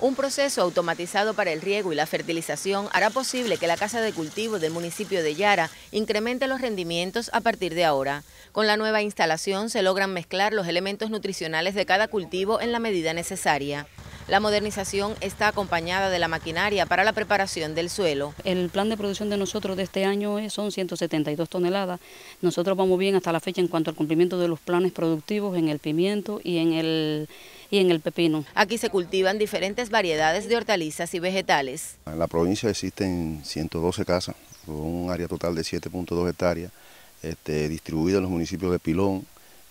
Un proceso automatizado para el riego y la fertilización hará posible que la Casa de Cultivo del municipio de Yara incremente los rendimientos a partir de ahora. Con la nueva instalación se logran mezclar los elementos nutricionales de cada cultivo en la medida necesaria. La modernización está acompañada de la maquinaria para la preparación del suelo. El plan de producción de nosotros de este año son 172 toneladas. Nosotros vamos bien hasta la fecha en cuanto al cumplimiento de los planes productivos en el pimiento y en el y en el pepino. Aquí se cultivan diferentes variedades de hortalizas y vegetales. En la provincia existen 112 casas, con un área total de 7.2 hectáreas, este, distribuidas en los municipios de Pilón,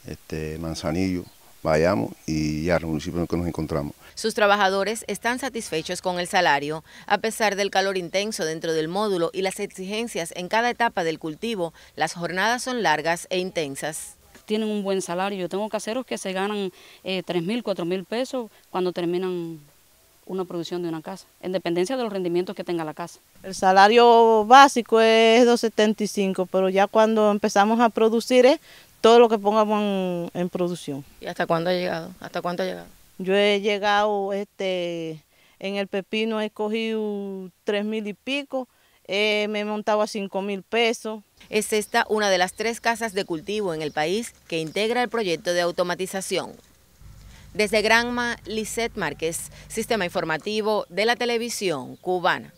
este, Manzanillo, Bayamo y ya los municipios en los que nos encontramos. Sus trabajadores están satisfechos con el salario. A pesar del calor intenso dentro del módulo y las exigencias en cada etapa del cultivo, las jornadas son largas e intensas tienen un buen salario. Yo tengo caseros que se ganan eh, 3 mil, 4 mil pesos cuando terminan una producción de una casa, en dependencia de los rendimientos que tenga la casa. El salario básico es 2.75, pero ya cuando empezamos a producir es todo lo que pongamos en, producción. ¿Y hasta cuándo ha llegado? ¿Hasta cuánto ha llegado? Yo he llegado, este, en el pepino he cogido tres mil y pico, eh, me montaba 5 mil pesos. Es esta una de las tres casas de cultivo en el país que integra el proyecto de automatización. Desde Granma, Lisette Márquez, Sistema Informativo de la Televisión Cubana.